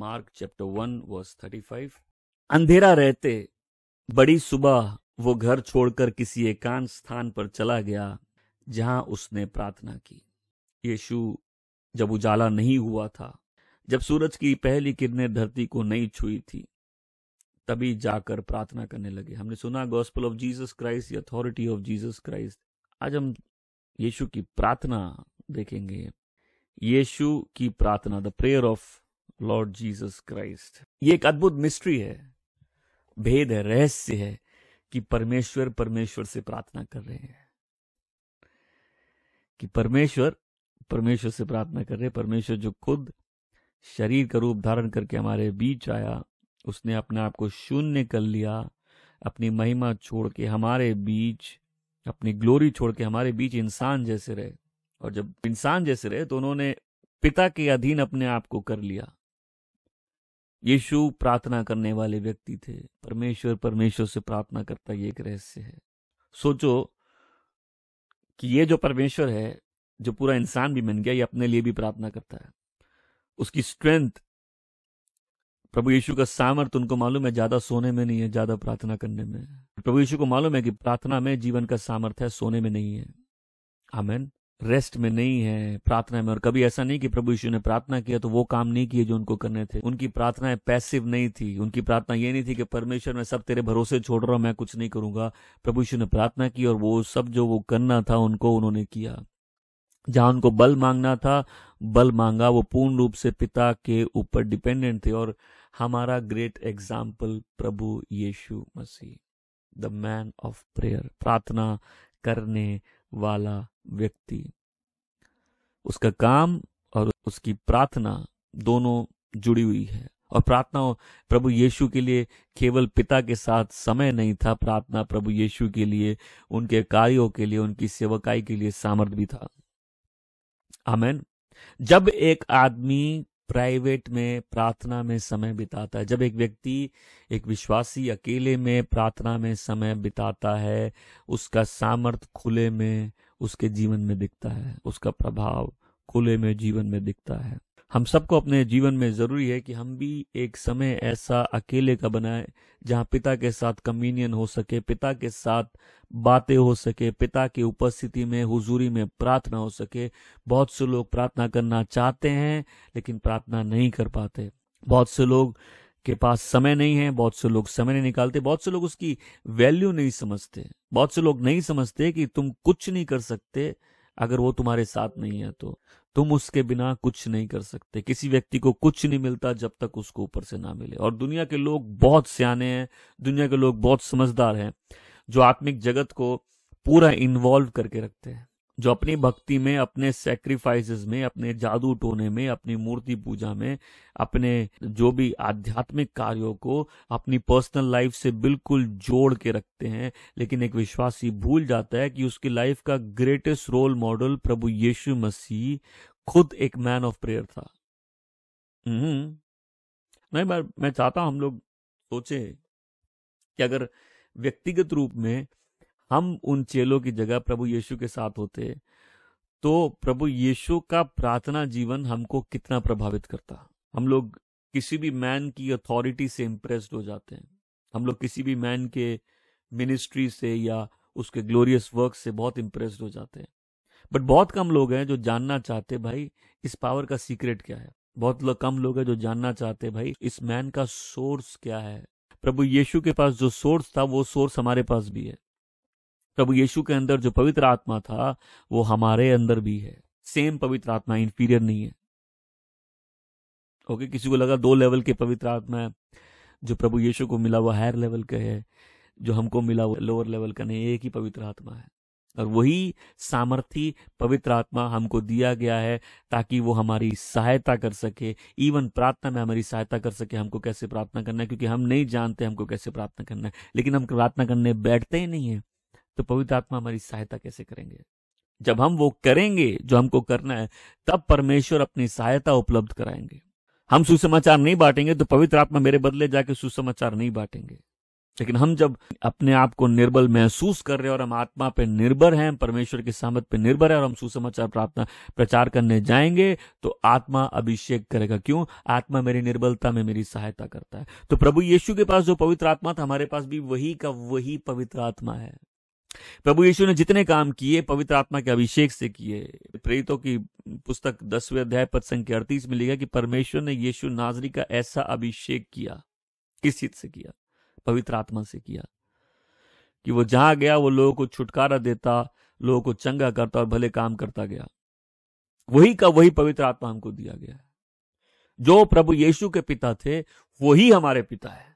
Mark chapter one verse thirty five अंधेरा रहते बड़ी सुबह वो घर छोड़कर किसी एकांत स्थान पर चला गया जहां उसने प्रार्थना की यीशु जब उजाला नहीं हुआ था जब सूरज की पहली किरणें धरती को नहीं छुई थी तभी जाकर प्रार्थना करने लगे हमने सुना gospel of Jesus Christ authority of Jesus Christ आज हम यीशु की प्रार्थना देखेंगे यीशु की प्रार्थना the prayer of Lord Jesus Christ ये एक अद्भुत मिस्ट्री है भेद है रहस्य है कि परमेश्वर परमेश्वर से प्रार्थना कर रहे हैं कि परमेश्वर परमेश्वर से प्रार्थना कर रहे हैं परमेश्वर जो खुद शरीर का रूप धारण करके हमारे बीच आया उसने अपने आप को शून्य कर लिया अपनी महिमा छोड़ के हमारे बीच अपनी ग्लोरी छोड़ के हमारे बीच इंसान जैसे रहे और जब इंसान जैसे रहे तो उन्होंने पिता के अधीन अपने आप को कर लिया यीशु प्रार्थना करने वाले व्यक्ति थे परमेश्वर परमेश्वर से प्रार्थना करता ये एक रहस्य है सोचो कि ये जो परमेश्वर है जो पूरा इंसान भी बन गया ये अपने लिए भी प्रार्थना करता है उसकी स्ट्रेंथ प्रभु यीशु का सामर्थ उनको मालूम है ज्यादा सोने में नहीं है ज्यादा प्रार्थना करने में प्रभु यीशु को मालूम है कि प्रार्थना में जीवन का सामर्थ है सोने में नहीं है आमेन रेस्ट में नहीं है प्रार्थना में और कभी ऐसा नहीं कि प्रभु यीशु ने प्रार्थना किया तो वो काम नहीं किए जो उनको करने थे उनकी प्रार्थनाएं पैसिव नहीं थी उनकी प्रार्थना ये नहीं थी कि परमेश्वर मैं सब तेरे भरोसे छोड़ रहा हूं मैं कुछ नहीं करूंगा प्रभु यीशु ने प्रार्थना की और वो सब जो वो करना था उनको उन्होंने किया जहां उनको बल मांगना था बल मांगा वो पूर्ण रूप से पिता के ऊपर डिपेंडेंट थे और हमारा ग्रेट एग्जाम्पल प्रभु Yeshu Masih the man of prayer प्रार्थना करने वाला व्यक्ति उसका काम और उसकी प्रार्थना दोनों जुड़ी हुई है और प्रार्थना प्रभु यीशु के लिए केवल पिता के साथ समय नहीं था प्रार्थना प्रभु यीशु के लिए उनके कार्यों के लिए उनकी सेवकाई के लिए सामर्थ भी था आमेन जब एक आदमी प्राइवेट में प्रार्थना में समय बिताता है जब एक व्यक्ति एक विश्वासी अकेले में प्रार्थना में समय बिताता है उसका सामर्थ खुले में उसके जीवन में दिखता है उसका प्रभाव खुले में जीवन में दिखता है हम सबको अपने जीवन में ज़रूरी है कि हम भी एक समय ऐसा अकेले का बनाए जहां पिता के साथ कम्युनियन हो सके पिता के साथ बातें हो सके पिता की उपस्थिति में हुजूरी में प्रार्थना हो सके बहुत से लोग प्रार्थना करना चाहते हैं लेकिन प्रार्थना नहीं कर पाते बहुत से लोग के पास समय नहीं है बहुत से लोग समय नहीं निकालते बहुत से लोग उसकी वैल्यू नहीं समझते बहुत से लोग नहीं समझते कि तुम कुछ नहीं कर सकते अगर वो तुम्हारे साथ नहीं है तो तुम उसके बिना कुछ नहीं कर सकते किसी व्यक्ति को कुछ नहीं मिलता जब तक उसको ऊपर से ना मिले और दुनिया के लोग बहुत सियाने हैं दुनिया के लोग बहुत समझदार हैं जो आत्मिक जगत को पूरा इन्वॉल्व करके रखते हैं जो अपनी भक्ति में अपने सेक्रीफाइसेस में अपने जादू टोने में अपनी मूर्ति पूजा में अपने जो भी आध्यात्मिक कार्यों को अपनी पर्सनल लाइफ से बिल्कुल जोड़ के रखते हैं लेकिन एक विश्वासी भूल जाता है कि उसकी लाइफ का ग्रेटेस्ट रोल मॉडल प्रभु यीशु मसीह खुद एक मैन ऑफ प्रेयर था हम्म। नहीं मैं मैं चाहता हम लोग सोचे कि अगर व्यक्तिगत रूप में हम उन चेलों की जगह प्रभु यीशु के साथ होते तो प्रभु यीशु का प्रार्थना जीवन हमको कितना प्रभावित करता हम लोग किसी भी मैन की अथॉरिटी से इम्प्रेस्ड हो जाते हैं हम लोग किसी भी मैन के मिनिस्ट्री से या उसके ग्लोरियस वर्क से बहुत इंप्रेस्ड हो जाते हैं बट बहुत कम लोग हैं जो जानना चाहते भाई इस पावर का सीक्रेट क्या है बहुत लोग कम लोग हैं जो जानना चाहते भाई इस मैन का सोर्स क्या है प्रभु यीशु के पास जो सोर्स था वो सोर्स हमारे पास भी है प्रभु यीशु के अंदर जो पवित्र आत्मा था वो हमारे अंदर भी है सेम पवित्र आत्मा इंफीरियर नहीं है ओके किसी को लगा दो लेवल के पवित्र आत्मा है जो प्रभु यीशु को मिला वो हायर लेवल का है जो हमको मिला वो लोअर लेवल का नहीं एक ही पवित्र आत्मा है और वही सामर्थ्य पवित्र आत्मा हमको दिया गया है ताकि वो हमारी सहायता कर सके इवन प्रार्थना में हमारी सहायता कर सके हमको कैसे प्रार्थना करना है क्योंकि हम नहीं जानते हमको कैसे प्रार्थना करना है लेकिन हम प्रार्थना करने बैठते ही नहीं है तो पवित्र आत्मा हमारी सहायता कैसे करेंगे जब हम वो करेंगे जो हमको करना है तब परमेश्वर अपनी सहायता उपलब्ध कराएंगे हम सुसमाचार नहीं बांटेंगे तो पवित्र आत्मा मेरे बदले जाके सुसमाचार नहीं बांटेंगे लेकिन हम जब अपने आप को निर्बल महसूस कर रहे हैं और हम आत्मा पे निर्भर हैं परमेश्वर के सामर्थ पे निर्भर है और हम सुसमाचार प्रार्थना प्रचार करने जाएंगे तो आत्मा अभिषेक करेगा क्यों आत्मा मेरी निर्बलता में मेरी सहायता करता है तो प्रभु यीशु के पास जो पवित्र आत्मा था हमारे पास भी वही का वही पवित्र आत्मा है प्रभु यीशु ने जितने काम किए पवित्र आत्मा के अभिषेक से किए प्रेरितों की पुस्तक दसवें अध्याय पद संख्या अड़तीस में लिखा कि परमेश्वर ने यीशु नाजरी का ऐसा अभिषेक किया किस चीज से किया पवित्र आत्मा से किया कि वो जहां गया वो लोगों को छुटकारा देता लोगों को चंगा करता और भले काम करता गया वही का वही पवित्र आत्मा हमको दिया गया जो प्रभु यीशु के पिता थे वही हमारे पिता है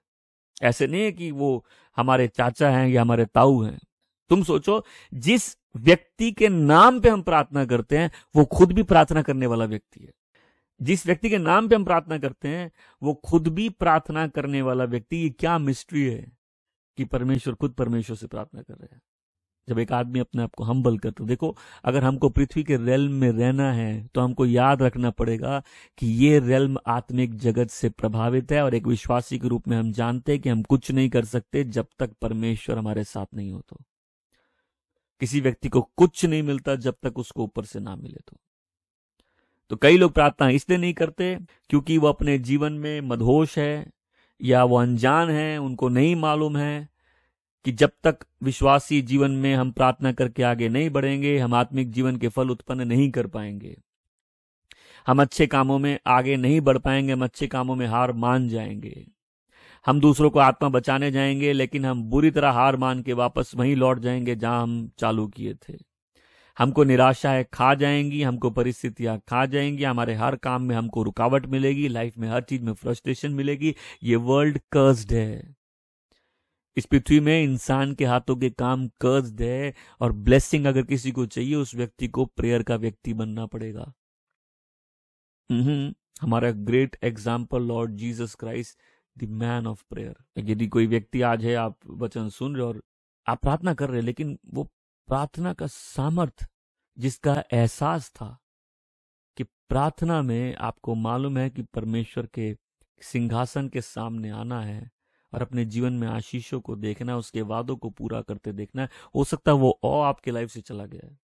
ऐसे नहीं है कि वो हमारे चाचा हैं या हमारे ताऊ हैं तुम सोचो जिस व्यक्ति के नाम पे हम प्रार्थना करते हैं वो खुद भी प्रार्थना करने वाला व्यक्ति है जिस व्यक्ति के नाम पे हम प्रार्थना करते हैं वो खुद भी प्रार्थना करने वाला व्यक्ति ये क्या मिस्ट्री है कि परमेश्वर खुद परमेश्वर से प्रार्थना कर रहे हैं जब एक आदमी अपने आप को हम्बल करते देखो अगर हमको पृथ्वी के रेलम में रहना है तो हमको याद रखना पड़ेगा कि ये रेलम आत्मिक जगत से प्रभावित है और एक विश्वासी के रूप में हम जानते हैं कि हम कुछ नहीं कर सकते जब तक परमेश्वर हमारे साथ नहीं हो तो किसी व्यक्ति को कुछ नहीं मिलता जब तक उसको ऊपर से ना मिले तो तो कई लोग प्रार्थना इसलिए नहीं करते क्योंकि वो अपने जीवन में मधोश है या वो अनजान है उनको नहीं मालूम है कि जब तक विश्वासी जीवन में हम प्रार्थना करके आगे नहीं बढ़ेंगे हम आत्मिक जीवन के फल उत्पन्न नहीं कर पाएंगे हम अच्छे कामों में आगे नहीं बढ़ पाएंगे हम अच्छे कामों में हार मान जाएंगे हम दूसरों को आत्मा बचाने जाएंगे लेकिन हम बुरी तरह हार मान के वापस वहीं लौट जाएंगे जहां हम चालू किए थे हमको निराशाएं खा जाएंगी हमको परिस्थितियां खा जाएंगी हमारे हर काम में हमको रुकावट मिलेगी लाइफ में हर चीज में फ्रस्ट्रेशन मिलेगी ये वर्ल्ड कर्स्ड है इस पृथ्वी में इंसान के हाथों के काम कर्स्ड है और ब्लेसिंग अगर किसी को चाहिए उस व्यक्ति को प्रेयर का व्यक्ति बनना पड़ेगा हम्म, हमारा great example Lord Jesus Christ the man of prayer यदि कोई व्यक्ति आज है आप वचन सुन रहे और आप प्रार्थना कर रहे लेकिन वो प्रार्थना का सामर्थ जिसका एहसास था कि प्रार्थना में आपको मालूम है कि परमेश्वर के सिंहासन के सामने आना है और अपने जीवन में आशीषों को देखना है उसके वादों को पूरा करते देखना है हो सकता है वो अ आपके लाइफ से चला गया है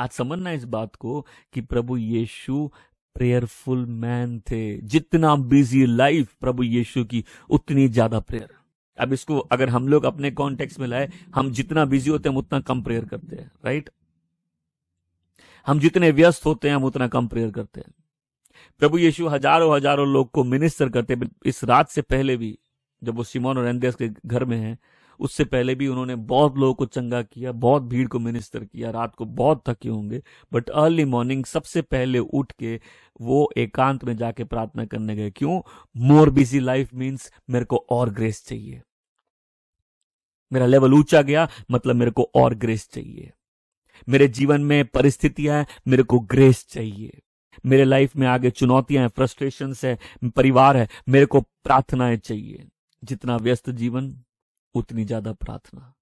आज समझना इस बात को कि प्रभु यीशु प्रेयरफुल मैन थे जितना बिजी लाइफ प्रभु यीशु की उतनी ज्यादा प्रेयर अब इसको अगर हम लोग अपने कॉन्टेक्स्ट में लाए हम जितना बिजी होते हैं उतना कम प्रेयर करते हैं राइट हम जितने व्यस्त होते हैं हम उतना कम प्रेयर करते हैं प्रभु यीशु हजारों हजारों लोग को मिनिस्टर करते इस रात से पहले भी जब वो सिमोन और एंदेस के घर में है उससे पहले भी उन्होंने बहुत लोगों को चंगा किया बहुत भीड़ को मिनिस्टर किया रात को बहुत थके होंगे बट अर्ली मॉर्निंग सबसे पहले उठ के वो एकांत में जाके प्रार्थना करने गए क्यों मोर बिजी लाइफ मीन्स मेरे को और ग्रेस चाहिए मेरा लेवल ऊंचा गया मतलब मेरे को और ग्रेस चाहिए मेरे जीवन में परिस्थितियां हैं मेरे को ग्रेस चाहिए मेरे लाइफ में आगे चुनौतियां हैं फ्रस्ट्रेशन है परिवार है मेरे को प्रार्थनाएं चाहिए जितना व्यस्त जीवन उतनी ज्यादा प्रार्थना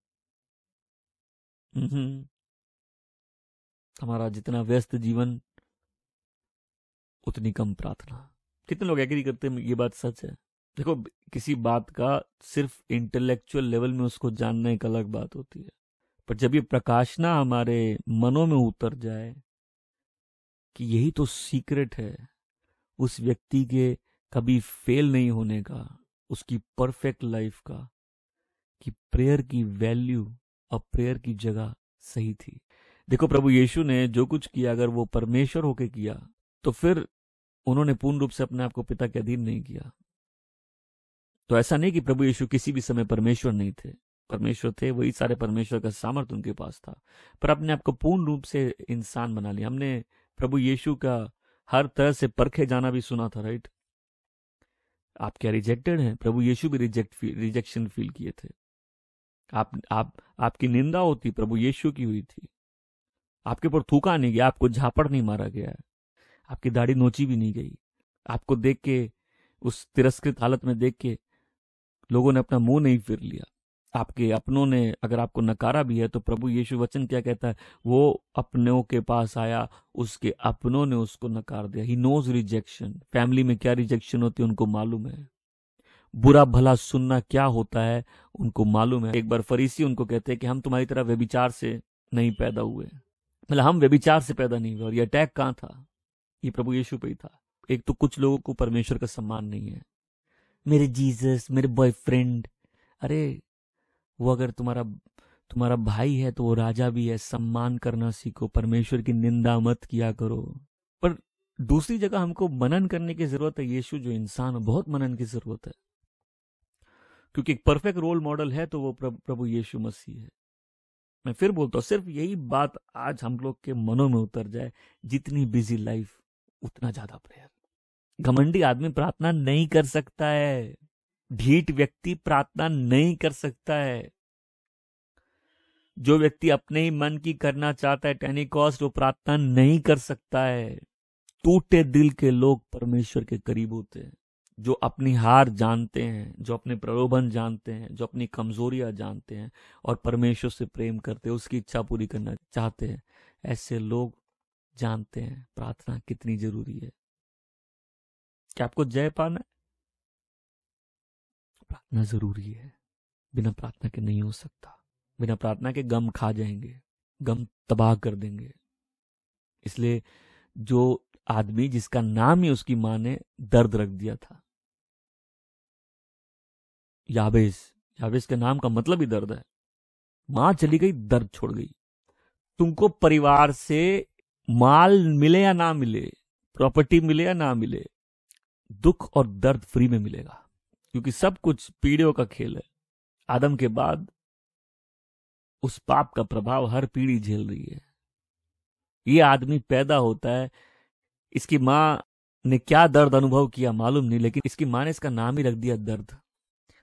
हमारा जितना व्यस्त जीवन उतनी कम प्रार्थना कितने लोग एग्री करते हैं ये बात सच है देखो किसी बात का सिर्फ इंटेलेक्चुअल लेवल में उसको जानना एक अलग बात होती है पर जब ये प्रकाशना हमारे मनों में उतर जाए कि यही तो सीक्रेट है उस व्यक्ति के कभी फेल नहीं होने का उसकी परफेक्ट लाइफ का कि प्रेयर की वैल्यू और प्रेयर की जगह सही थी देखो प्रभु यीशु ने जो कुछ किया अगर वो परमेश्वर होके किया तो फिर उन्होंने पूर्ण रूप से अपने आप को पिता के अधीन नहीं किया तो ऐसा नहीं कि प्रभु यीशु किसी भी समय परमेश्वर नहीं थे परमेश्वर थे वही सारे परमेश्वर का सामर्थ्य उनके पास था पर अपने आप को पूर्ण रूप से इंसान बना लिया हमने प्रभु यीशु का हर तरह से परखे जाना भी सुना था राइट आप क्या रिजेक्टेड हैं प्रभु यीशु भी रिजेक्ट रिजेक्शन फील किए थे आप आप आपकी निंदा होती प्रभु यीशु की हुई थी आपके ऊपर थूका नहीं गया आपको झापड़ नहीं मारा गया आपकी दाढ़ी नोची भी नहीं गई आपको देख के उस तिरस्कृत हालत में देख के लोगों ने अपना मुंह नहीं फिर लिया आपके अपनों ने अगर आपको नकारा भी है तो प्रभु यीशु वचन क्या कहता है वो अपनों के पास आया उसके अपनों ने उसको नकार दिया ही नोज रिजेक्शन फैमिली में क्या रिजेक्शन होती है उनको मालूम है बुरा भला सुनना क्या होता है उनको मालूम है एक बार फरीसी उनको कहते हैं कि हम तुम्हारी तरह व्यभिचार से नहीं पैदा हुए मतलब हम व्यभिचार से पैदा नहीं हुए और ये अटैक कहाँ था ये प्रभु यीशु पे ही था एक तो कुछ लोगों को परमेश्वर का सम्मान नहीं है मेरे जीसस मेरे बॉयफ्रेंड अरे वो अगर तुम्हारा तुम्हारा भाई है तो वो राजा भी है सम्मान करना सीखो परमेश्वर की निंदा मत किया करो पर दूसरी जगह हमको मनन करने की जरूरत है यीशु जो इंसान है बहुत मनन की जरूरत है क्योंकि एक परफेक्ट रोल मॉडल है तो वो प्रभु यीशु मसीह है मैं फिर बोलता हूँ सिर्फ यही बात आज हम लोग के मनों में उतर जाए जितनी बिजी लाइफ उतना ज्यादा प्रेयर घमंडी आदमी प्रार्थना नहीं कर सकता है ढीठ व्यक्ति प्रार्थना नहीं कर सकता है जो व्यक्ति अपने ही मन की करना चाहता है टेनिकॉस्ट वो प्रार्थना नहीं कर सकता है टूटे दिल के लोग परमेश्वर के करीब होते हैं जो अपनी हार जानते हैं जो अपने प्रलोभन जानते हैं जो अपनी कमजोरियां जानते हैं और परमेश्वर से प्रेम करते हैं उसकी इच्छा पूरी करना चाहते हैं ऐसे लोग जानते हैं प्रार्थना कितनी जरूरी है क्या आपको जय पाना प्रार्थना जरूरी है बिना प्रार्थना के नहीं हो सकता बिना प्रार्थना के गम खा जाएंगे गम तबाह कर देंगे इसलिए जो आदमी जिसका नाम ही उसकी मां ने दर्द रख दिया था याबेस याबेस के नाम का मतलब ही दर्द है मां चली गई दर्द छोड़ गई तुमको परिवार से माल मिले या ना मिले प्रॉपर्टी मिले या ना मिले दुख और दर्द फ्री में मिलेगा क्योंकि सब कुछ पीढ़ियों का खेल है आदम के बाद उस पाप का प्रभाव हर पीढ़ी झेल रही है ये आदमी पैदा होता है इसकी मां ने क्या दर्द अनुभव किया मालूम नहीं लेकिन इसकी मां ने इसका नाम ही रख दिया दर्द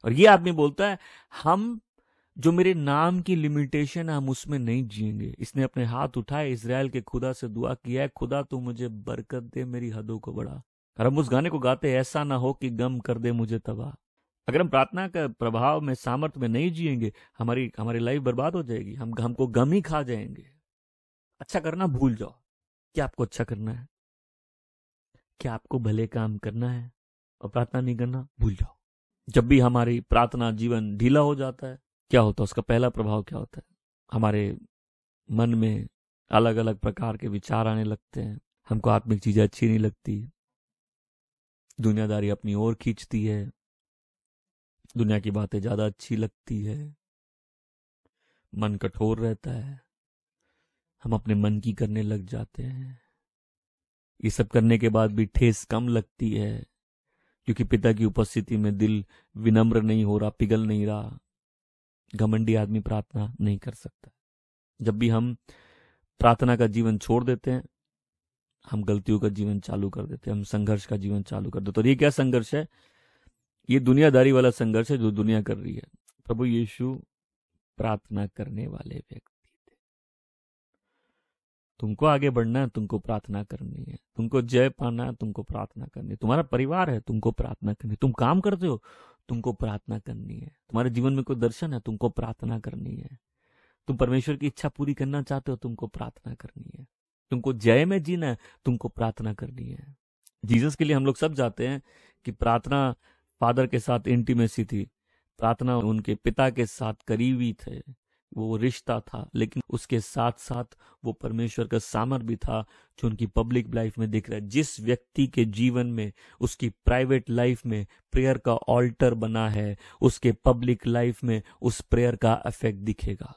और ये आदमी बोलता है हम जो मेरे नाम की लिमिटेशन है हम उसमें नहीं जिएंगे इसने अपने हाथ उठाए इसराइल के खुदा से दुआ किया है खुदा तू मुझे बरकत दे मेरी हदों को बढ़ा और हम उस गाने को गाते ऐसा ना हो कि गम कर दे मुझे तबाह अगर हम प्रार्थना का प्रभाव में सामर्थ्य में नहीं जिएंगे हमारी हमारी लाइफ बर्बाद हो जाएगी हम हमको गम ही खा जाएंगे अच्छा करना भूल जाओ क्या आपको अच्छा करना है क्या आपको भले काम करना है और प्रार्थना नहीं करना भूल जाओ जब भी हमारी प्रार्थना जीवन ढीला हो जाता है क्या होता है उसका पहला प्रभाव क्या होता है हमारे मन में अलग अलग प्रकार के विचार आने लगते हैं हमको आत्मिक चीजें अच्छी नहीं लगती दुनियादारी अपनी ओर खींचती है दुनिया की बातें ज्यादा अच्छी लगती है मन कठोर रहता है हम अपने मन की करने लग जाते हैं ये सब करने के बाद भी ठेस कम लगती है क्योंकि पिता की उपस्थिति में दिल विनम्र नहीं हो रहा पिघल नहीं रहा घमंडी आदमी प्रार्थना नहीं कर सकता जब भी हम प्रार्थना का जीवन छोड़ देते हैं हम गलतियों का जीवन चालू कर देते हैं हम संघर्ष का जीवन चालू कर देते और तो ये क्या संघर्ष है ये दुनियादारी वाला संघर्ष है जो दुनिया कर रही है प्रभु यीशु प्रार्थना करने वाले व्यक्ति तुमको आगे बढ़ना है तुमको प्रार्थना करनी है तुमको जय पाना है तुमको प्रार्थना करनी है तुम्हारा परिवार है तुमको प्रार्थना करनी है तुम काम करते हो तुमको प्रार्थना करनी है तुम्हारे जीवन में कोई दर्शन है तुमको प्रार्थना करनी है तुम परमेश्वर की इच्छा पूरी करना चाहते हो तुमको प्रार्थना करनी है तुमको जय में जीना है तुमको प्रार्थना करनी है जीसस के लिए हम लोग सब जाते हैं कि प्रार्थना फादर के साथ इंटीमेसी थी प्रार्थना उनके पिता के साथ करीबी थे वो रिश्ता था लेकिन उसके साथ साथ वो परमेश्वर का सामर भी था जो उनकी पब्लिक लाइफ में दिख रहा है जिस व्यक्ति के जीवन में उसकी प्राइवेट लाइफ में प्रेयर का ऑल्टर बना है उसके पब्लिक लाइफ में उस प्रेयर का इफेक्ट दिखेगा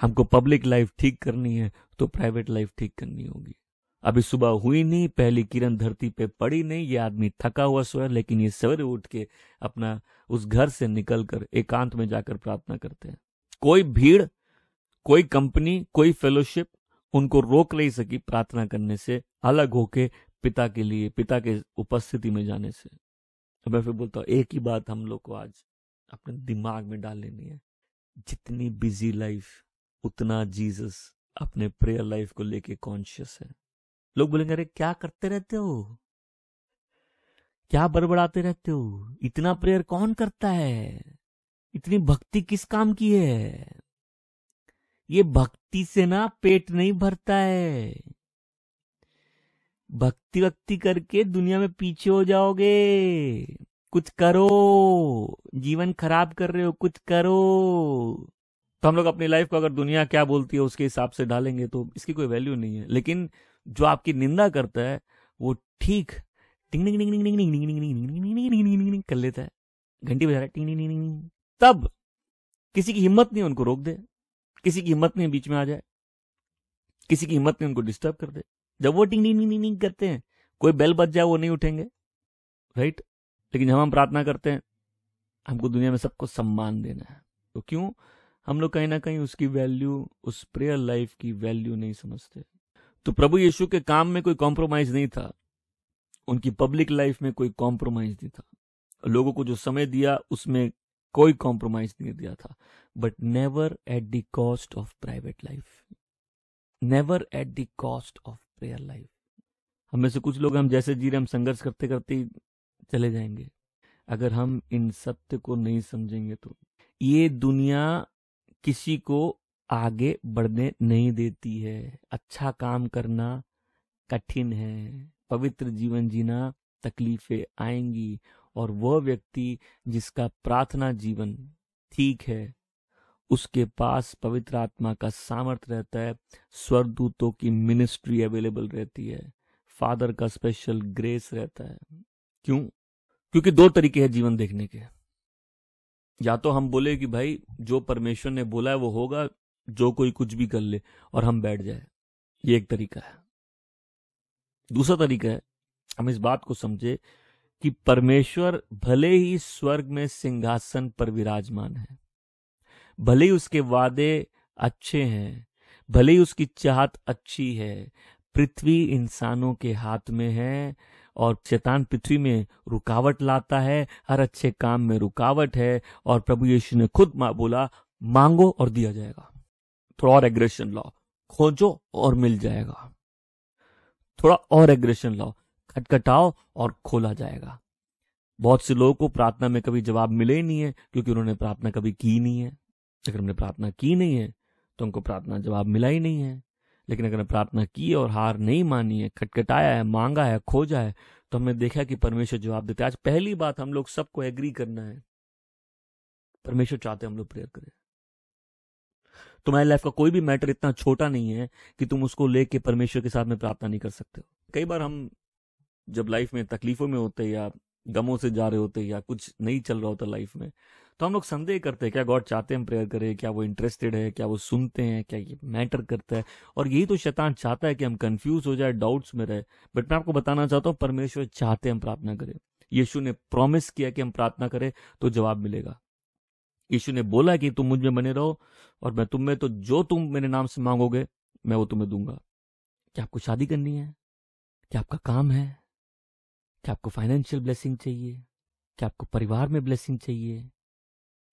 हमको पब्लिक लाइफ ठीक करनी है तो प्राइवेट लाइफ ठीक करनी होगी अभी सुबह हुई नहीं पहली किरण धरती पे पड़ी नहीं ये आदमी थका हुआ सोया लेकिन ये सवेरे उठ के अपना उस घर से निकलकर एकांत में जाकर प्रार्थना करते हैं कोई भीड़ कोई कंपनी कोई फेलोशिप उनको रोक नहीं सकी प्रार्थना करने से अलग होके पिता के लिए पिता के उपस्थिति में जाने से तो मैं फिर बोलता हूँ एक ही बात हम लोग को आज अपने दिमाग में डाल लेनी है जितनी बिजी लाइफ उतना जीसस अपने प्रेयर लाइफ को लेके कॉन्शियस है लोग बोलेंगे अरे क्या करते रहते हो क्या बड़बड़ाते रहते हो इतना प्रेयर कौन करता है इतनी भक्ति किस काम की है ये भक्ति से ना पेट नहीं भरता है भक्ति भक्ति करके दुनिया में पीछे हो जाओगे कुछ करो जीवन खराब कर रहे हो कुछ करो तो हम लोग अपनी लाइफ को अगर दुनिया क्या बोलती है उसके हिसाब से डालेंगे तो इसकी कोई वैल्यू नहीं है लेकिन जो आपकी निंदा करता है वो ठीक टिंग कर लेता है घंटी बजा रहा है टिंग तब किसी की हिम्मत नहीं उनको रोक दे किसी की हिम्मत नहीं बीच में आ जाए किसी की हिम्मत नहीं उनको डिस्टर्ब कर दे जब वो टिंग नहीं नहीं करते हैं कोई बेल बच जाए वो नहीं उठेंगे राइट लेकिन जब हम प्रार्थना करते हैं हमको दुनिया में सबको सम्मान देना है तो क्यों हम लोग कहीं ना कहीं उसकी वैल्यू उस प्रेयर लाइफ की वैल्यू नहीं समझते तो प्रभु यीशु के काम में कोई कॉम्प्रोमाइज नहीं था उनकी पब्लिक लाइफ में कोई कॉम्प्रोमाइज नहीं था लोगों को जो समय दिया उसमें कोई कॉम्प्रोमाइज नहीं दिया था but never at the cost of private life never at the cost of prayer life हमें से कुछ लोग हम जैसे जी रहे हम संघर्ष करते करते चले जाएंगे अगर हम इन सत्य को नहीं समझेंगे तो ये दुनिया किसी को आगे बढ़ने नहीं देती है अच्छा काम करना कठिन है पवित्र जीवन जीना तकलीफें आएंगी और वह व्यक्ति जिसका प्रार्थना जीवन ठीक है उसके पास पवित्र आत्मा का सामर्थ्य रहता है स्वर्गदूतों की मिनिस्ट्री अवेलेबल रहती है फादर का स्पेशल ग्रेस रहता है क्यों क्योंकि दो तरीके हैं जीवन देखने के या तो हम बोले कि भाई जो परमेश्वर ने बोला है वो होगा जो कोई कुछ भी कर ले और हम बैठ जाए ये एक तरीका है दूसरा तरीका है हम इस बात को समझे कि परमेश्वर भले ही स्वर्ग में सिंहासन पर विराजमान है भले ही उसके वादे अच्छे हैं भले ही उसकी चाहत अच्छी है पृथ्वी इंसानों के हाथ में है और चेतान पृथ्वी में रुकावट लाता है हर अच्छे काम में रुकावट है और प्रभु यीशु ने खुद बोला मांगो और दिया जाएगा थोड़ा और एग्रेशन लाओ खोजो और मिल जाएगा थोड़ा और एग्रेशन लाओ खटखटाओ और खोला जाएगा बहुत से लोगों को प्रार्थना में कभी जवाब मिले ही नहीं है क्योंकि उन्होंने प्रार्थना कभी की नहीं है अगर हमने प्रार्थना की नहीं है तो उनको प्रार्थना जवाब मिला ही नहीं है लेकिन अगर प्रार्थना की और हार नहीं मानी है खटखटाया है मांगा है खोजा है तो हमने देखा कि परमेश्वर जवाब देते आज पहली बात हम लोग सबको एग्री करना है परमेश्वर चाहते हम लोग प्रेयर करें तुम्हारी तो लाइफ का कोई भी मैटर इतना छोटा नहीं है कि तुम उसको लेके परमेश्वर के साथ में प्रार्थना नहीं कर सकते हो कई बार हम जब लाइफ में तकलीफों में होते या गमों से जा रहे होते या कुछ नहीं चल रहा होता लाइफ में तो हम लोग संदेह करते हैं क्या गॉड चाहते हैं प्रेयर करें क्या वो इंटरेस्टेड है क्या वो सुनते हैं क्या ये मैटर करता है और यही तो शैतान चाहता है कि हम कंफ्यूज हो जाए डाउट्स में रहे बट मैं आपको बताना चाहता हूँ परमेश्वर चाहते हैं हम प्रार्थना करें यीशु ने प्रॉमिस किया कि हम प्रार्थना करें तो जवाब मिलेगा यीशु ने बोला कि तुम मुझ में बने रहो और मैं तुम में तो जो तुम मेरे नाम से मांगोगे मैं वो तुम्हें दूंगा क्या आपको शादी करनी है क्या आपका काम है क्या आपको फाइनेंशियल ब्लेसिंग चाहिए क्या आपको परिवार में ब्लेसिंग चाहिए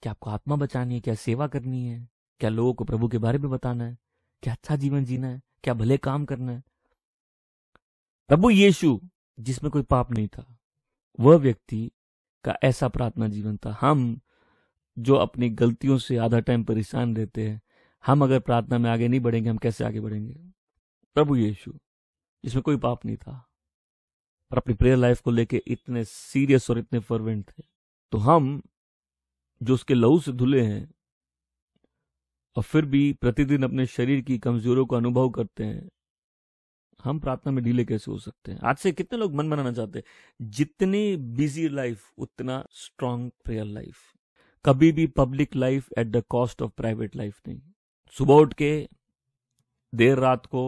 क्या आपको आत्मा बचानी है क्या सेवा करनी है क्या लोगों को प्रभु के बारे में बताना है क्या अच्छा जीवन जीना है क्या भले काम करना है प्रभु यीशु जिसमें कोई पाप नहीं था वह व्यक्ति का ऐसा प्रार्थना जीवन था हम जो अपनी गलतियों से आधा टाइम परेशान रहते हैं हम अगर प्रार्थना में आगे नहीं बढ़ेंगे हम कैसे आगे बढ़ेंगे प्रभु यीशु जिसमें कोई पाप नहीं था और अपनी प्रेयर लाइफ को लेके इतने सीरियस और इतने फर्वेंट थे तो हम जो उसके लहू से धुले हैं और फिर भी प्रतिदिन अपने शरीर की कमजोरियों का अनुभव करते हैं हम प्रार्थना में ढीले कैसे हो सकते हैं आज से कितने लोग मन बनाना चाहते हैं जितनी बिजी लाइफ उतना स्ट्रांग प्रेयर लाइफ कभी भी public life at the cost of private life नहीं सुबह उठ के देर रात को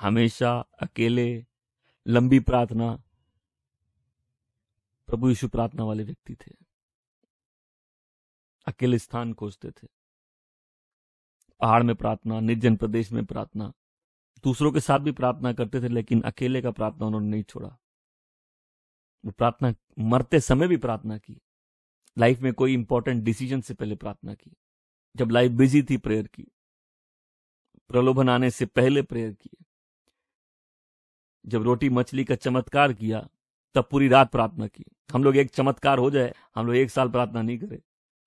हमेशा अकेले लंबी प्रार्थना प्रभु यीशु प्रार्थना वाले व्यक्ति थे अकेले स्थान खोजते थे पहाड़ में प्रार्थना निर्जन प्रदेश में प्रार्थना दूसरों के साथ भी प्रार्थना करते थे लेकिन अकेले का प्रार्थना उन्होंने नहीं छोड़ा वो प्रार्थना मरते समय भी प्रार्थना की लाइफ में कोई इंपॉर्टेंट डिसीजन से पहले प्रार्थना की जब लाइफ बिजी थी प्रेयर की प्रलोभन आने से पहले प्रेयर किए जब रोटी मछली का चमत्कार किया तब पूरी रात प्रार्थना की हम लोग एक चमत्कार हो जाए हम लोग एक साल प्रार्थना नहीं करें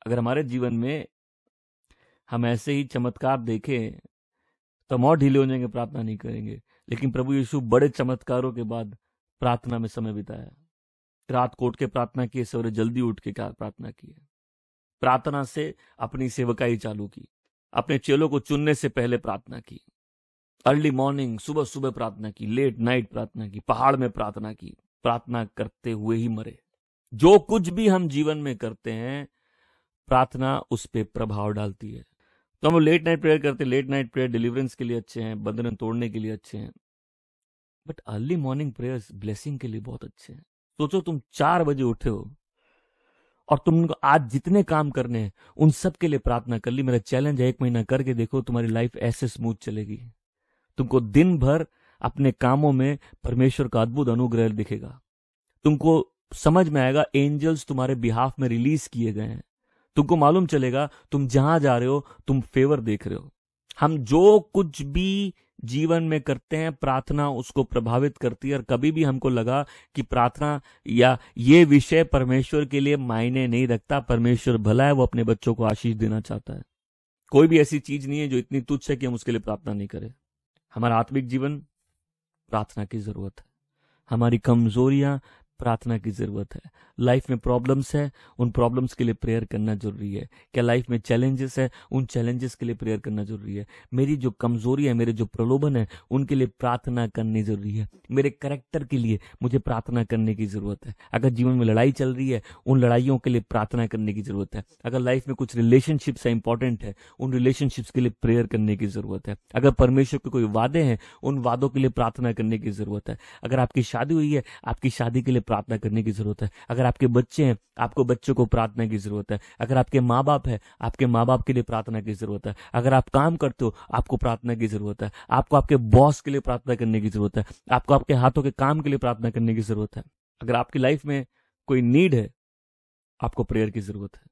अगर हमारे जीवन में हम ऐसे ही चमत्कार देखें तो हम और ढीले हो जाएंगे प्रार्थना नहीं करेंगे लेकिन प्रभु यीशु बड़े चमत्कारों के बाद प्रार्थना में समय बिताया रात को उठ के प्रार्थना किए सवेरे जल्दी उठ के क्या प्रार्थना किए प्रार्थना से अपनी सेवकाई चालू की अपने चेलों को चुनने से पहले प्रार्थना की अर्ली मॉर्निंग सुबह सुबह प्रार्थना की लेट नाइट प्रार्थना की पहाड़ में प्रार्थना की प्रार्थना करते हुए ही मरे जो कुछ भी हम जीवन में करते हैं प्रार्थना उस पर प्रभाव डालती है तो हम लेट नाइट प्रेयर करते लेट नाइट प्रेयर डिलीवरेंस के लिए अच्छे हैं बंधन तोड़ने के लिए अच्छे हैं but early morning prayers blessing के लिए बहुत अच्छे हैं सोचो तुम चार बजे उठे हो और तुमको आज जितने काम करने हैं उन सब के लिए प्रार्थना कर ली मेरा चैलेंज है एक महीना करके देखो तुम्हारी लाइफ ऐसे स्मूथ चलेगी तुमको दिन भर अपने कामों में परमेश्वर का अद्भुत अनुग्रह दिखेगा तुमको समझ में आएगा एंजल्स तुम्हारे बिहाफ में रिलीज किए गए हैं तुमको मालूम चलेगा तुम जहां जा रहे हो तुम फेवर देख रहे हो हम जो कुछ भी जीवन में करते हैं प्रार्थना उसको प्रभावित करती है और कभी भी हमको लगा कि प्रार्थना या ये विषय परमेश्वर के लिए मायने नहीं रखता परमेश्वर भला है वो अपने बच्चों को आशीष देना चाहता है कोई भी ऐसी चीज नहीं है जो इतनी तुच्छ है कि हम उसके लिए प्रार्थना नहीं करें हमारा आत्मिक जीवन प्रार्थना की जरूरत है हमारी कमजोरियां प्रार्थना की जरूरत है लाइफ में प्रॉब्लम्स है उन प्रॉब्लम्स के लिए प्रेयर करना जरूरी है क्या लाइफ में चैलेंजेस है उन चैलेंजेस के लिए प्रेयर करना जरूरी है मेरी जो कमजोरी है मेरे जो प्रलोभन है उनके लिए प्रार्थना करनी जरूरी है मेरे करेक्टर के लिए मुझे प्रार्थना करने की जरूरत है अगर जीवन में लड़ाई चल रही है उन लड़ाइयों के लिए प्रार्थना करने की जरूरत है अगर लाइफ में कुछ रिलेशनशिप्स है इंपॉर्टेंट है उन रिलेशनशिप्स के लिए प्रेयर करने की जरूरत है अगर परमेश्वर के कोई वादे हैं उन वादों के लिए प्रार्थना करने की जरूरत है अगर आपकी शादी हुई है आपकी शादी के लिए प्रार्थना करने की जरूरत है अगर आपके बच्चे हैं आपको बच्चों को प्रार्थना की जरूरत है अगर आपके माँ बाप है आपके माँ बाप के लिए प्रार्थना की जरूरत है अगर आप काम करते हो आपको प्रार्थना की जरूरत है आपको आपके बॉस के लिए प्रार्थना करने की जरूरत है आपको आपके हाथों के काम के लिए प्रार्थना करने की जरूरत है अगर आपकी लाइफ में कोई नीड है आपको प्रेयर की जरूरत है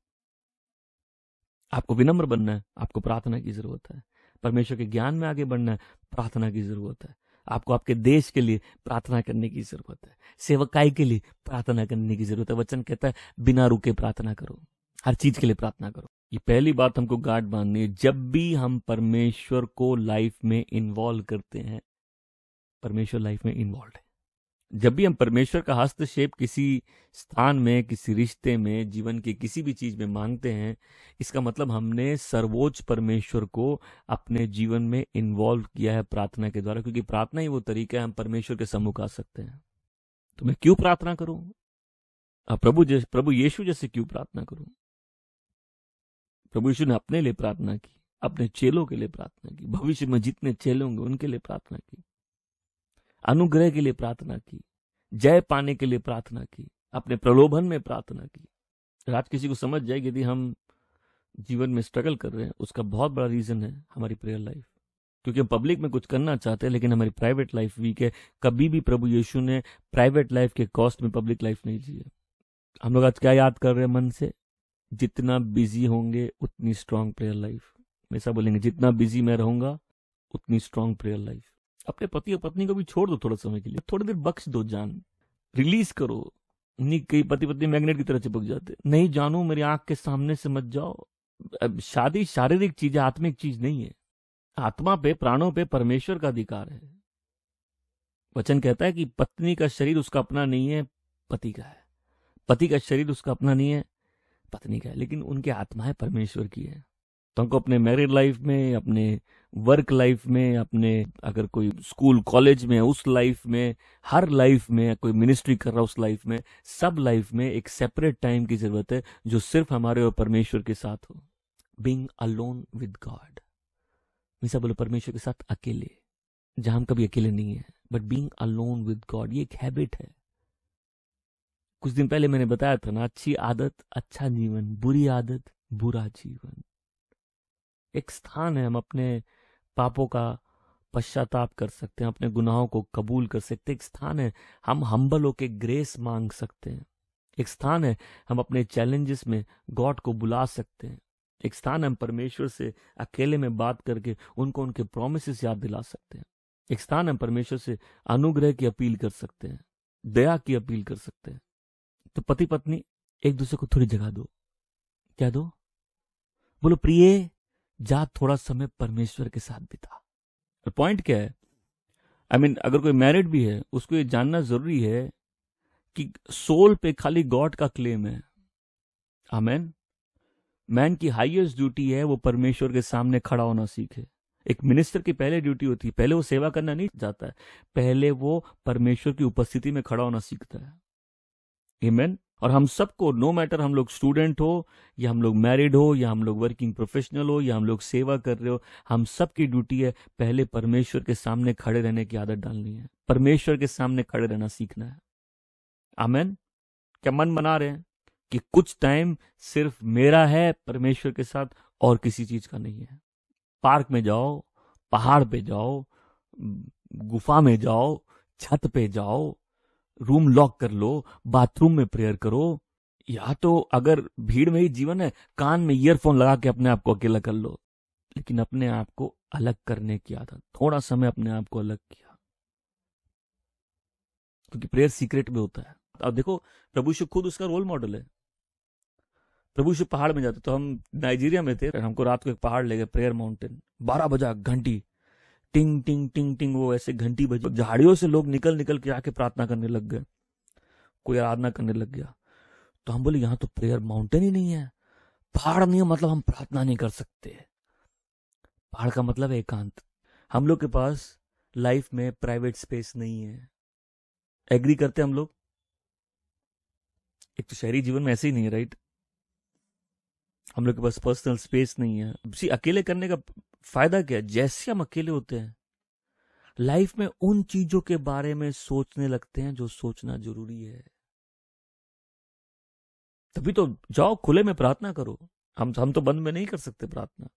आपको विनम्र बनना है आपको प्रार्थना की जरूरत है परमेश्वर के ज्ञान में आगे बढ़ना है प्रार्थना की जरूरत है आपको आपके देश के लिए प्रार्थना करने की जरूरत है सेवकाई के लिए प्रार्थना करने की जरूरत है वचन कहता है बिना रुके प्रार्थना करो हर चीज के लिए प्रार्थना करो ये पहली बात हमको गार्ड बांधनी है जब भी हम परमेश्वर को लाइफ में इन्वॉल्व करते हैं परमेश्वर लाइफ में इन्वॉल्व है जब भी हम परमेश्वर का हस्तक्षेप किसी स्थान में किसी रिश्ते में जीवन के किसी भी चीज में मांगते हैं इसका मतलब हमने सर्वोच्च परमेश्वर को अपने जीवन में इन्वॉल्व किया है प्रार्थना के द्वारा क्योंकि प्रार्थना ही वो तरीका है हम परमेश्वर के सम्मुख आ सकते हैं तो मैं क्यों प्रार्थना करूं प्रभु जैसे प्रभु यीशु जैसे क्यों प्रार्थना करूं प्रभु यीशु ने अपने लिए प्रार्थना की अपने चेलों के लिए प्रार्थना की भविष्य में जितने चेले होंगे उनके लिए प्रार्थना की अनुग्रह के लिए प्रार्थना की जय पाने के लिए प्रार्थना की अपने प्रलोभन में प्रार्थना की रात किसी को समझ जाए यदि हम जीवन में स्ट्रगल कर रहे हैं उसका बहुत बड़ा रीजन है हमारी प्रेयर लाइफ क्योंकि हम पब्लिक में कुछ करना चाहते हैं लेकिन हमारी प्राइवेट लाइफ वीक है कभी भी प्रभु यीशु ने प्राइवेट लाइफ के कॉस्ट में पब्लिक लाइफ नहीं ली है हम लोग आज क्या याद कर रहे हैं मन से जितना बिजी होंगे उतनी स्ट्रांग प्रेयर लाइफ हमेशा बोलेंगे जितना बिजी मैं रहूंगा उतनी स्ट्रांग प्रेयर लाइफ अपने पति और पत्नी को भी छोड़ दो थोड़ा समय के लिए थोड़ी देर बख्श दो जान रिलीज करो नहीं कई पति पत्नी मैग्नेट की तरह चिपक जाते नहीं जानो मेरी आंख के सामने से मत जाओ शादी शारीरिक चीज है आत्मिक चीज नहीं है आत्मा पे प्राणों पे परमेश्वर का अधिकार है वचन कहता है कि पत्नी का शरीर उसका अपना नहीं है पति का है पति का शरीर उसका अपना नहीं है पत्नी का है लेकिन उनकी आत्मा है परमेश्वर की है तो हमको अपने मैरिड लाइफ में अपने वर्क लाइफ में अपने अगर कोई स्कूल कॉलेज में उस लाइफ में हर लाइफ में कोई मिनिस्ट्री कर रहा उस लाइफ में सब लाइफ में एक सेपरेट टाइम की जरूरत है जो सिर्फ हमारे और परमेश्वर के साथ हो बींग अलोन विद गॉड सब बोलो परमेश्वर के साथ अकेले जहां हम कभी अकेले नहीं है but being alone with God ये एक हैबिट है कुछ दिन पहले मैंने बताया था ना अच्छी आदत अच्छा जीवन बुरी आदत बुरा जीवन एक स्थान है हम अपने पापों का पश्चाताप कर सकते हैं अपने गुनाहों को कबूल कर सकते हैं एक स्थान है हम हम्बल होकर ग्रेस मांग सकते हैं एक स्थान है हम अपने चैलेंजेस में गॉड को बुला सकते हैं एक स्थान हम परमेश्वर से अकेले में बात करके उनको उनके प्रोमिस याद दिला सकते हैं एक स्थान हम परमेश्वर से अनुग्रह की अपील कर सकते हैं दया की अपील कर सकते हैं तो पति पत्नी एक दूसरे को थोड़ी जगह दो क्या दो बोलो प्रिय जा थोड़ा समय परमेश्वर के साथ बिता पॉइंट क्या है आई I मीन mean, अगर कोई मैरिड भी है उसको ये जानना जरूरी है कि सोल पे खाली गॉड का क्लेम है आमेन मैन की हाईएस्ट ड्यूटी है वो परमेश्वर के सामने खड़ा होना सीखे एक मिनिस्टर की पहले ड्यूटी होती है पहले वो सेवा करना नहीं जाता है पहले वो परमेश्वर की उपस्थिति में खड़ा होना सीखता है और हम सबको नो मैटर हम लोग स्टूडेंट हो या हम लोग मैरिड हो या हम लोग वर्किंग प्रोफेशनल हो या हम लोग सेवा कर रहे हो हम सबकी ड्यूटी है पहले परमेश्वर के सामने खड़े रहने की आदत डालनी है परमेश्वर के सामने खड़े रहना सीखना है आमेन क्या मन बना रहे हैं कि कुछ टाइम सिर्फ मेरा है परमेश्वर के साथ और किसी चीज का नहीं है पार्क में जाओ पहाड़ पे जाओ गुफा में जाओ छत पे जाओ रूम लॉक कर लो बाथरूम में प्रेयर करो या तो अगर भीड़ में ही जीवन है कान में ईयरफोन लगा के अपने आप को अकेला कर लो लेकिन अपने आप को अलग करने की आदत थोड़ा समय अपने आप को अलग किया क्योंकि प्रेयर सीक्रेट में होता है अब तो देखो प्रभु शिव खुद उसका रोल मॉडल है प्रभु शिव पहाड़ में जाते तो हम नाइजीरिया में थे हमको रात को एक पहाड़ ले गए प्रेयर माउंटेन बारह बजा घंटी टिंग टिंग टिंग टिंग वो ऐसे घंटी बजी झाड़ियों से लोग निकल निकल के आके प्रार्थना करने लग गए कोई आराधना करने लग गया तो हम बोले यहाँ तो प्रेयर माउंटेन ही नहीं है पहाड़ नहीं है मतलब हम प्रार्थना नहीं कर सकते पहाड़ का मतलब एकांत हम लोग के पास लाइफ में प्राइवेट स्पेस नहीं है एग्री करते हम लोग एक तो शहरी जीवन में ऐसे ही नहीं है राइट हम लोग के पास पर्सनल स्पेस नहीं है जी अकेले करने का फायदा क्या है जैसे हम अकेले होते हैं लाइफ में उन चीजों के बारे में सोचने लगते हैं जो सोचना जरूरी है तभी तो जाओ खुले में प्रार्थना करो हम हम तो बंद में नहीं कर सकते प्रार्थना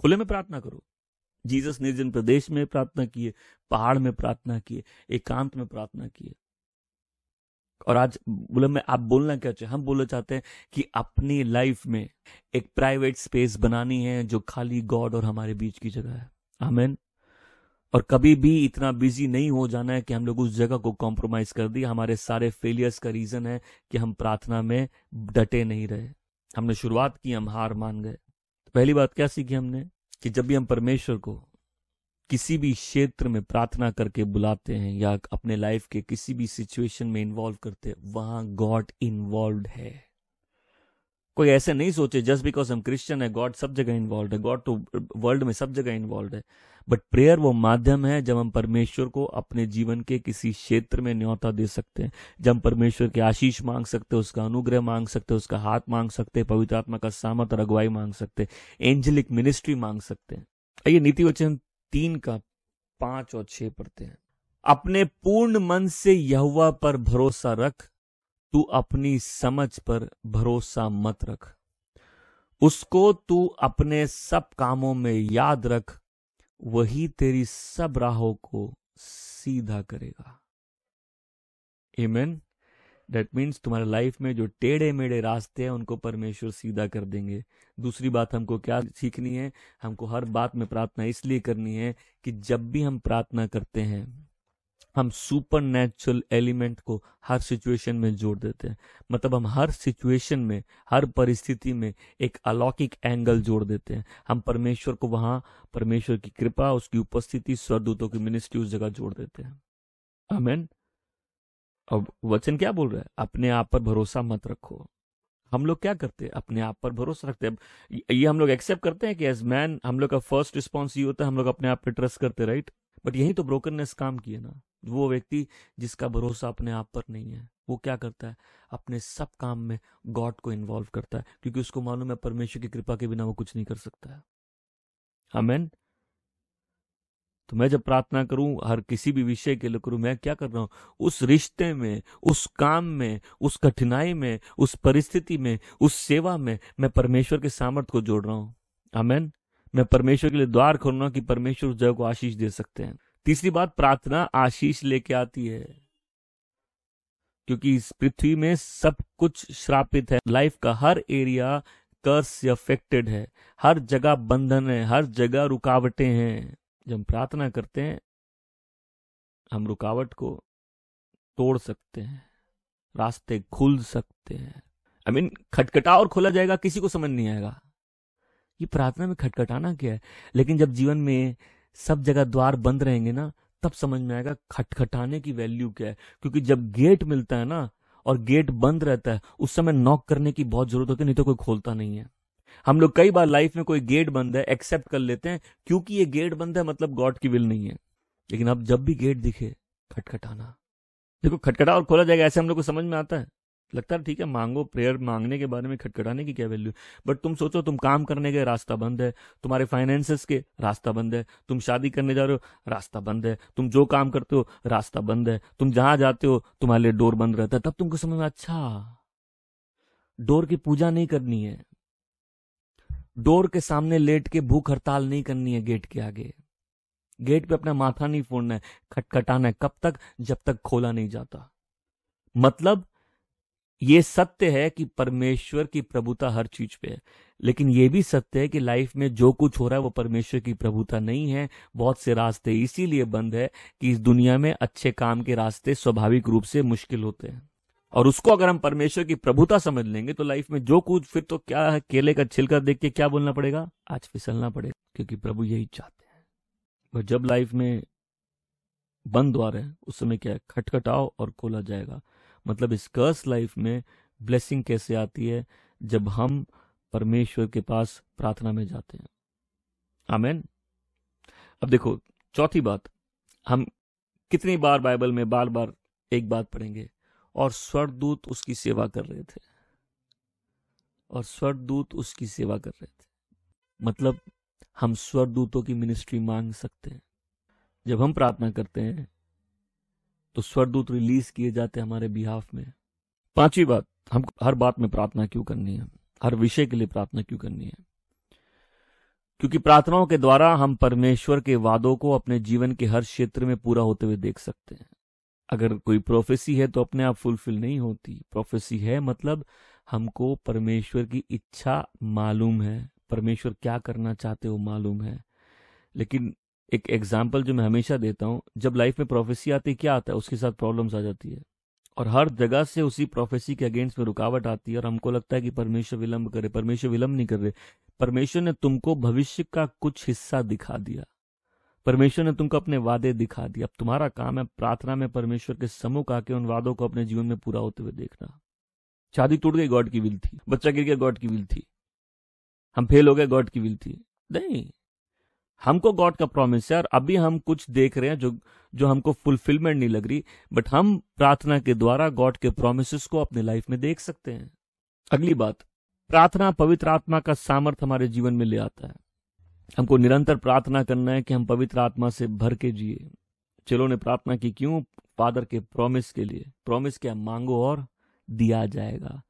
खुले में प्रार्थना करो जीसस निर्जन प्रदेश में प्रार्थना किए पहाड़ में प्रार्थना किए एकांत में प्रार्थना किए और आज बोले मैं आप बोलना क्या चाहे हम बोलना चाहते हैं कि अपनी लाइफ में एक प्राइवेट स्पेस बनानी है जो खाली गॉड और हमारे बीच की जगह है आमेन और कभी भी इतना बिजी नहीं हो जाना है कि हम लोग उस जगह को कॉम्प्रोमाइज कर दिए हमारे सारे फेलियर्स का रीजन है कि हम प्रार्थना में डटे नहीं रहे हमने शुरुआत की हम हार मान गए तो पहली बात क्या सीखी हमने कि जब भी हम परमेश्वर को किसी भी क्षेत्र में प्रार्थना करके बुलाते हैं या अपने लाइफ के किसी भी सिचुएशन में इन्वॉल्व करते हैं वहां गॉड इन्वॉल्व है कोई ऐसे नहीं सोचे जस्ट बिकॉज हम क्रिश्चियन है गॉड सब जगह इन्वॉल्व है गॉड तो वर्ल्ड में सब जगह इन्वॉल्व है बट प्रेयर वो माध्यम है जब हम परमेश्वर को अपने जीवन के किसी क्षेत्र में न्योता दे सकते हैं जब हम परमेश्वर की आशीष मांग सकते हैं उसका अनुग्रह मांग सकते हैं उसका हाथ मांग सकते हैं पवित्र आत्मा का सामत और अगुवाई मांग सकते हैं एंजलिक मिनिस्ट्री मांग सकते हैं ये नीति वचन तीन का पांच और छह पढ़ते हैं अपने पूर्ण मन से यहुआ पर भरोसा रख तू अपनी समझ पर भरोसा मत रख उसको तू अपने सब कामों में याद रख वही तेरी सब राहों को सीधा करेगा एमेन दैट मीन्स तुम्हारे लाइफ में जो टेढ़े मेढ़े रास्ते हैं उनको परमेश्वर सीधा कर देंगे दूसरी बात हमको क्या सीखनी है हमको हर बात में प्रार्थना इसलिए करनी है कि जब भी हम प्रार्थना करते हैं हम सुपर नेचुरल एलिमेंट को हर सिचुएशन में जोड़ देते हैं मतलब हम हर सिचुएशन में हर परिस्थिति में एक अलौकिक एंगल जोड़ देते हैं हम परमेश्वर को वहां परमेश्वर की कृपा उसकी उपस्थिति स्वरदूतों की मिनिस्ट्री उस जगह जोड़ देते हैं अमेन अब वचन क्या बोल रहा है अपने आप पर भरोसा मत रखो हम लोग क्या करते हैं अपने आप पर भरोसा रखते हैं ये हम लोग एक्सेप्ट करते हैं कि एज मैन हम लोग का फर्स्ट रिस्पॉन्स ये होता है हम लोग अपने आप पे ट्रस्ट करते राइट बट यही तो ब्रोकरनेस काम किए ना वो व्यक्ति जिसका भरोसा अपने आप पर नहीं है वो क्या करता है अपने सब काम में गॉड को इन्वॉल्व करता है क्योंकि उसको मालूम है परमेश्वर की कृपा के बिना वो कुछ नहीं कर सकता है हमेन तो मैं जब प्रार्थना करूं हर किसी भी विषय के लिए करूं मैं क्या कर रहा हूं उस रिश्ते में उस काम में उस कठिनाई में उस परिस्थिति में उस सेवा में मैं परमेश्वर के सामर्थ्य को जोड़ रहा हूं अमेन मैं परमेश्वर के लिए द्वार खोल रहा हूं कि परमेश्वर उस जगह को आशीष दे सकते हैं तीसरी बात प्रार्थना आशीष लेके आती है क्योंकि इस पृथ्वी में सब कुछ श्रापित है लाइफ का हर एरिया कर्स अफेक्टेड है हर जगह बंधन है हर जगह रुकावटें हैं जब हम प्रार्थना करते हैं हम रुकावट को तोड़ सकते हैं रास्ते खुल सकते हैं आई मीन खटखटा और खोला जाएगा किसी को समझ नहीं आएगा ये प्रार्थना में खटखटाना क्या है लेकिन जब जीवन में सब जगह द्वार बंद रहेंगे ना तब समझ में आएगा खटखटाने की वैल्यू क्या है क्योंकि जब गेट मिलता है ना और गेट बंद रहता है उस समय नॉक करने की बहुत जरूरत होती है नहीं तो कोई खोलता नहीं है हम लोग कई बार लाइफ में कोई गेट बंद है एक्सेप्ट कर लेते हैं क्योंकि ये गेट बंद है मतलब गॉड की विल नहीं है लेकिन अब जब भी गेट दिखे खटखटाना देखो खटखटा और खोला जाएगा ऐसे हम लोग को समझ में आता है लगता है ठीक है मांगो प्रेयर मांगने के बारे में खटखटाने की क्या वैल्यू बट तुम सोचो तुम काम करने के रास्ता बंद है तुम्हारे फाइनेंसेस के रास्ता बंद है तुम शादी करने जा रहे हो रास्ता बंद है तुम जो काम करते हो रास्ता बंद है तुम जहां जाते हो तुम्हारे लिए डोर बंद रहता है तब तुमको समझ में अच्छा डोर की पूजा नहीं करनी है डोर के सामने लेट के भूख हड़ताल नहीं करनी है गेट के आगे गेट पे अपना माथा नहीं फोड़ना है खटखटाना है कब तक जब तक खोला नहीं जाता मतलब ये सत्य है कि परमेश्वर की प्रभुता हर चीज पे है लेकिन यह भी सत्य है कि लाइफ में जो कुछ हो रहा है वो परमेश्वर की प्रभुता नहीं है बहुत से रास्ते इसीलिए बंद है कि इस दुनिया में अच्छे काम के रास्ते स्वाभाविक रूप से मुश्किल होते हैं और उसको अगर हम परमेश्वर की प्रभुता समझ लेंगे तो लाइफ में जो कुछ फिर तो क्या है केले का छिलका देख के क्या बोलना पड़ेगा आज फिसलना पड़ेगा क्योंकि प्रभु यही चाहते हैं और जब लाइफ में बंद द्वार है उस समय क्या है खटखटाओ और खोला जाएगा मतलब इस कर्स लाइफ में ब्लेसिंग कैसे आती है जब हम परमेश्वर के पास प्रार्थना में जाते हैं आमेन अब देखो चौथी बात हम कितनी बार बाइबल में बार बार एक बात पढ़ेंगे और स्वर्गदूत उसकी सेवा कर रहे थे और स्वर्गदूत उसकी सेवा कर रहे थे मतलब हम स्वर्गदूतों की मिनिस्ट्री मांग सकते हैं जब हम प्रार्थना करते हैं तो स्वर्गदूत रिलीज किए जाते हैं हमारे बिहाफ में पांचवी बात हम हर बात में प्रार्थना क्यों करनी है हर विषय के लिए प्रार्थना क्यों करनी है क्योंकि प्रार्थनाओं के द्वारा हम परमेश्वर के वादों को अपने जीवन के हर क्षेत्र में पूरा होते हुए देख सकते हैं अगर कोई प्रोफेसी है तो अपने आप फुलफिल नहीं होती प्रोफेसी है मतलब हमको परमेश्वर की इच्छा मालूम है परमेश्वर क्या करना चाहते हो मालूम है लेकिन एक एग्जाम्पल जो मैं हमेशा देता हूँ जब लाइफ में प्रोफेसी आती क्या आता है उसके साथ प्रॉब्लम्स आ जाती है और हर जगह से उसी प्रोफेसी के अगेंस्ट में रुकावट आती है और हमको लगता है कि परमेश्वर विलंब करे परमेश्वर विलंब नहीं कर रहे परमेश्वर ने तुमको भविष्य का कुछ हिस्सा दिखा दिया परमेश्वर ने तुमको अपने वादे दिखा दिए अब तुम्हारा काम है प्रार्थना में परमेश्वर के सम्मुख आके उन वादों को अपने जीवन में पूरा होते हुए देखना शादी टूट गई गॉड की विल थी बच्चा गिर गया गॉड की विल थी हम फेल हो गए गॉड की विल थी नहीं हमको गॉड का प्रॉमिस है और अभी हम कुछ देख रहे हैं जो जो हमको फुलफिलमेंट नहीं लग रही बट हम प्रार्थना के द्वारा गॉड के प्रोमिस को अपने लाइफ में देख सकते हैं अगली बात प्रार्थना पवित्र आत्मा का सामर्थ हमारे जीवन में ले आता है हमको निरंतर प्रार्थना करना है कि हम पवित्र आत्मा से भर के जिए चलो ने प्रार्थना की क्यों फादर के प्रॉमिस के लिए प्रॉमिस क्या मांगो और दिया जाएगा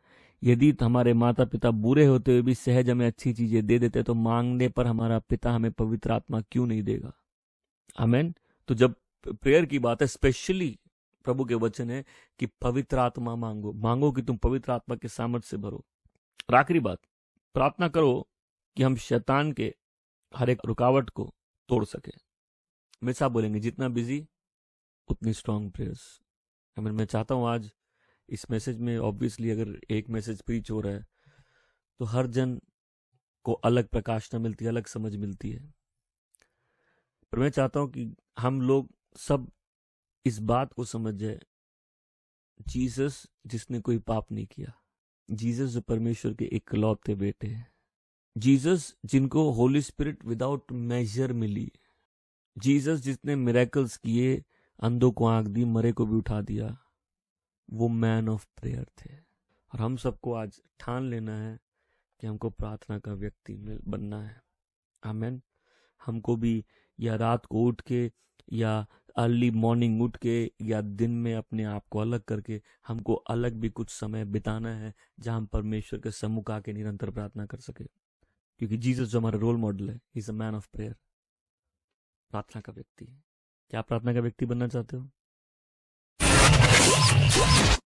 यदि हमारे माता पिता बुरे होते हुए भी सहज हमें अच्छी चीजें दे देते तो मांगने पर हमारा पिता हमें पवित्र आत्मा क्यों नहीं देगा हमें तो जब प्रेयर की बात है स्पेशली प्रभु के वचन है कि पवित्र आत्मा मांगो मांगो कि तुम पवित्र आत्मा के सामर्थ्य से भरो आखिरी बात प्रार्थना करो कि हम शैतान के हर एक रुकावट को तोड़ सके मेरे साहब बोलेंगे जितना बिजी उतनी स्ट्रांग प्रेयर्स आई मीन मैं चाहता हूँ आज इस मैसेज में ऑब्वियसली अगर एक मैसेज प्रीच हो रहा है तो हर जन को अलग प्रकाशना मिलती है अलग समझ मिलती है पर मैं चाहता हूं कि हम लोग सब इस बात को समझ जाए जीसस जिसने कोई पाप नहीं किया जीसस जो परमेश्वर के एक लौते बेटे हैं जीसस जिनको होली स्पिरिट विदाउट मेजर मिली जीसस जिसने मिरेकल्स किए अंधों को आंख दी मरे को भी उठा दिया वो मैन ऑफ प्रेयर थे और हम सबको आज ठान लेना है कि हमको प्रार्थना का व्यक्ति बनना है आमेन हमको भी या रात को उठ के या अर्ली मॉर्निंग उठ के या दिन में अपने आप को अलग करके हमको अलग भी कुछ समय बिताना है जहां हम परमेश्वर के सम्मुख आके निरंतर प्रार्थना कर सके क्योंकि जीसस जो हमारा रोल मॉडल है is a man of prayer प्रार्थना का व्यक्ति है क्या प्रार्थना का व्यक्ति बनना चाहते हो